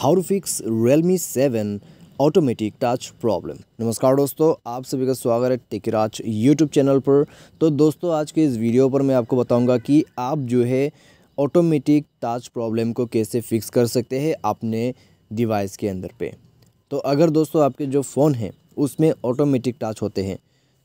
how to fix Realme seven automatic touch problem नमस्कार दोस्तों आप सभी का स्वागत है टिकराज यूट्यूब चैनल पर तो दोस्तों आज के इस वीडियो पर मैं आपको बताऊंगा कि आप जो है ऑटोमेटिक टच प्रॉब्लम को कैसे फिक्स कर सकते हैं अपने डिवाइस के अंदर पे तो अगर दोस्तों आपके जो फ़ोन है उसमें ऑटोमेटिक टच होते हैं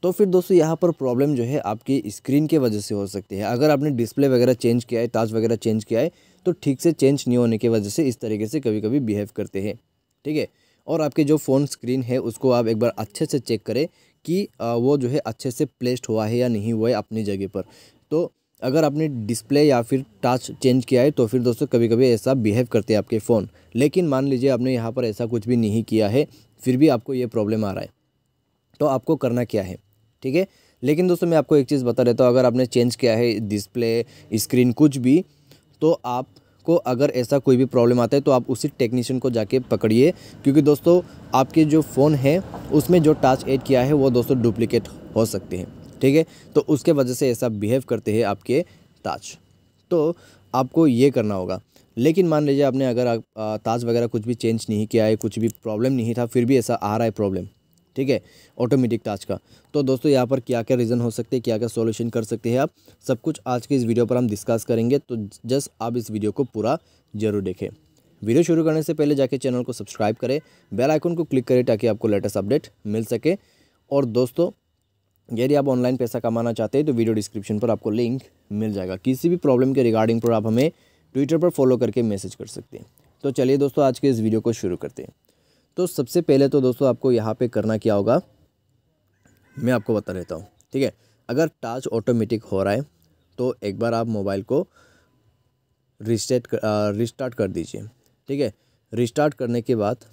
तो फिर दोस्तों यहाँ पर प्रॉब्लम जो है आपकी स्क्रीन के वजह से हो सकती है अगर आपने डिस्प्ले वगैरह चेंज किया है टच वगैरह चेंज किया है तो ठीक से चेंज नहीं होने की वजह से इस तरीके से कभी कभी बिहेव करते हैं ठीक है और आपके जो फ़ोन स्क्रीन है उसको आप एक बार अच्छे से चेक करें कि वो जो है अच्छे से प्लेस्ड हुआ है या नहीं हुआ है अपनी जगह पर तो अगर आपने डिस्प्ले या फिर टच चेंज किया है तो फिर दोस्तों कभी कभी ऐसा बिहेव करते हैं आपके फ़ोन लेकिन मान लीजिए आपने यहाँ पर ऐसा कुछ भी नहीं किया है फिर भी आपको ये प्रॉब्लम आ रहा है तो आपको करना क्या है ठीक है लेकिन दोस्तों मैं आपको एक चीज़ बता देता हूँ अगर आपने चेंज किया है डिस्प्ले स्क्रीन कुछ भी तो आप को अगर ऐसा कोई भी प्रॉब्लम आता है तो आप उसी टेक्नीशियन को जाके पकड़िए क्योंकि दोस्तों आपके जो फ़ोन है उसमें जो टच एड किया है वो दोस्तों डुप्लिकेट हो सकते हैं ठीक है तो उसके वजह से ऐसा बिहेव करते हैं आपके टच तो आपको ये करना होगा लेकिन मान लीजिए आपने अगर ताज वगैरह कुछ भी चेंज नहीं किया है कुछ भी प्रॉब्लम नहीं था फिर भी ऐसा आ रहा है प्रॉब्लम ठीक है ऑटोमेटिक टाच का तो दोस्तों यहाँ पर क्या क्या रीज़न हो सकते हैं क्या क्या सॉल्यूशन कर सकते हैं आप सब कुछ आज के इस वीडियो पर हम डिस्कस करेंगे तो जस्ट आप इस वीडियो को पूरा जरूर देखें वीडियो शुरू करने से पहले जाके चैनल को सब्सक्राइब करें बेल आइकन को क्लिक करें ताकि आपको लेटेस्ट अपडेट मिल सके और दोस्तों यदि आप ऑनलाइन पैसा कमाना चाहते हैं तो वीडियो डिस्क्रिप्शन पर आपको लिंक मिल जाएगा किसी भी प्रॉब्लम के रिगार्डिंग पर आप हमें ट्विटर पर फॉलो करके मैसेज कर सकते हैं तो चलिए दोस्तों आज के इस वीडियो को शुरू करते हैं तो सबसे पहले तो दोस्तों आपको यहाँ पे करना क्या होगा मैं आपको बता देता हूँ ठीक है अगर टच ऑटोमेटिक हो रहा है तो एक बार आप मोबाइल को रिसेट रिस्टार्ट कर दीजिए ठीक है रिस्टार्ट करने के बाद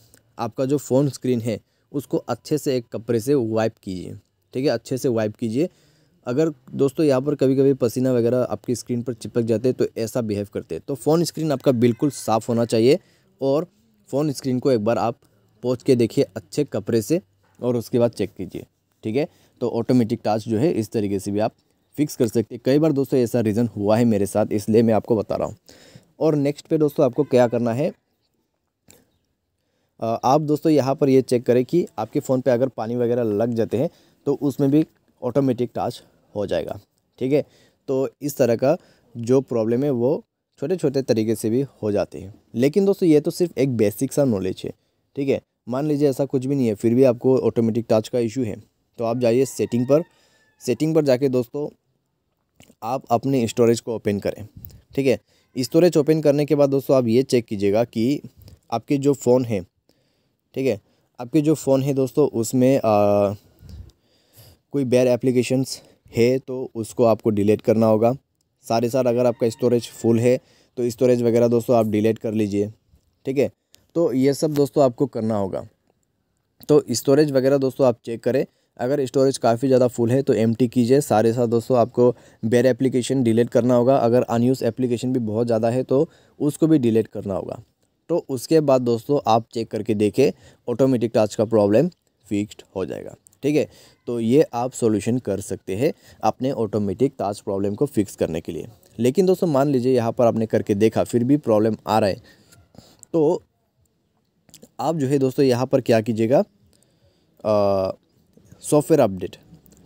आपका जो फ़ोन स्क्रीन है उसको अच्छे से एक कपड़े से वाइप कीजिए ठीक है अच्छे से वाइप कीजिए अगर दोस्तों यहाँ पर कभी कभी पसीना वगैरह आपकी स्क्रीन पर चिपक जाते हैं तो ऐसा बिहेव करते हैं तो फ़ोन स्क्रीन आपका बिल्कुल साफ़ होना चाहिए और फ़ोन स्क्रीन को एक बार आप पोच के देखिए अच्छे कपड़े से और उसके बाद चेक कीजिए ठीक है तो ऑटोमेटिक टास्क जो है इस तरीके से भी आप फिक्स कर सकते हैं कई बार दोस्तों ऐसा रीज़न हुआ है मेरे साथ इसलिए मैं आपको बता रहा हूँ और नेक्स्ट पे दोस्तों आपको क्या करना है आप दोस्तों यहाँ पर ये चेक करें कि आपके फ़ोन पे अगर पानी वगैरह लग जाते हैं तो उसमें भी ऑटोमेटिक टाच हो जाएगा ठीक है तो इस तरह का जो प्रॉब्लम है वो छोटे छोटे तरीके से भी हो जाते हैं लेकिन दोस्तों ये तो सिर्फ एक बेसिक सा नॉलेज है ठीक है मान लीजिए ऐसा कुछ भी नहीं है फिर भी आपको ऑटोमेटिक टच का इशू है तो आप जाइए सेटिंग पर सेटिंग पर जाके दोस्तों आप अपने स्टोरेज को ओपन करें ठीक है स्टोरेज ओपन करने के बाद दोस्तों आप ये चेक कीजिएगा कि आपके जो फ़ोन है ठीक है आपके जो फ़ोन है दोस्तों उसमें आ, कोई बैर एप्लीकेशंस है तो उसको आपको डिलीट करना होगा सारे साथ अगर आपका स्टोरेज फुल है तो स्टोरेज वगैरह दोस्तों आप डिलीट कर लीजिए ठीक है तो ये सब दोस्तों आपको करना होगा तो स्टोरेज वगैरह दोस्तों आप चेक करें अगर स्टोरेज काफ़ी ज़्यादा फुल है तो एम कीजिए सारे साथ दोस्तों आपको बेर एप्लीकेशन डिलीट करना होगा अगर अनयूज़ एप्लीकेशन भी बहुत ज़्यादा है तो उसको भी डिलीट करना होगा तो उसके बाद दोस्तों आप चेक करके देखें ऑटोमेटिक टाच का प्रॉब्लम फिक्सड हो जाएगा ठीक है तो ये आप सॉल्यूशन कर सकते हैं अपने ऑटोमेटिक टाच प्रॉब्लम को फिक्स करने के लिए लेकिन दोस्तों मान लीजिए यहाँ पर आपने करके देखा फिर भी प्रॉब्लम आ रहा है तो आप जो है दोस्तों यहाँ पर क्या कीजिएगा सॉफ्टवेयर अपडेट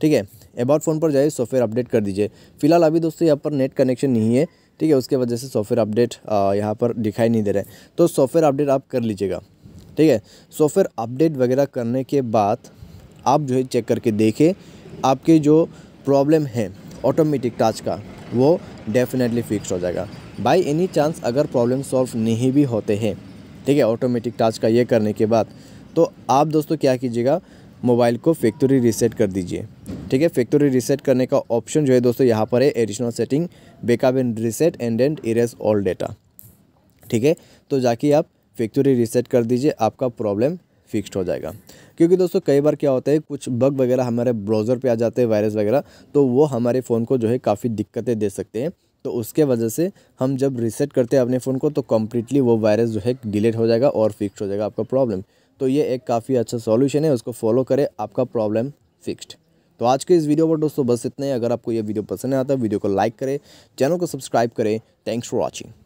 ठीक है अबाउट फ़ोन पर जाइए सॉफ्टवेयर अपडेट कर दीजिए फिलहाल अभी दोस्तों यहाँ पर नेट कनेक्शन नहीं है ठीक है उसके वजह से सॉफ्टवेयर अपडेट यहाँ पर दिखाई नहीं दे रहा है तो सॉफ्टवेयर अपडेट आप कर लीजिएगा ठीक है सॉफ्टवेयर अपडेट वगैरह करने के बाद आप जो है चेक करके देखें आपके जो प्रॉब्लम है ऑटोमेटिक टाच का वो डेफिनेटली फिक्स हो जाएगा बाय एनी चांस अगर प्रॉब्लम सॉल्व नहीं भी होते हैं ठीक है ऑटोमेटिक टाच का ये करने के बाद तो आप दोस्तों क्या कीजिएगा मोबाइल को फैक्ट्री रीसेट कर दीजिए ठीक है फैक्ट्री रीसेट करने का ऑप्शन जो है दोस्तों यहाँ पर है additional setting backup and reset and and erase all data ठीक है तो जाके आप फैक्ट्री रीसेट कर दीजिए आपका प्रॉब्लम फिक्स्ड हो जाएगा क्योंकि दोस्तों कई बार क्या होता है कुछ बग वगैरह हमारे ब्राउज़र पे आ जाते हैं वायरस वगैरह तो वो हमारे फ़ोन को जो है काफ़ी दिक्कतें दे सकते हैं तो उसके वजह से हम जब रिसेट करते हैं अपने फ़ोन को तो कम्प्लीटली वो वायरस जो है डिलीट हो जाएगा और फिक्स हो जाएगा आपका प्रॉब्लम तो ये एक काफ़ी अच्छा सॉल्यूशन है उसको फॉलो करें आपका प्रॉब्लम फिक्स्ड तो आज के इस वीडियो पर दोस्तों बस इतना ही अगर आपको ये वीडियो पसंद आता है तो वीडियो को लाइक करें चैनल को सब्सक्राइब करें थैंक्स फॉर वॉचिंग